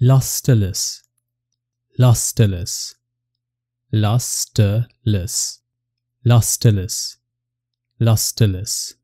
lusterless, lusterless, lusterless, lusterless, lusterless.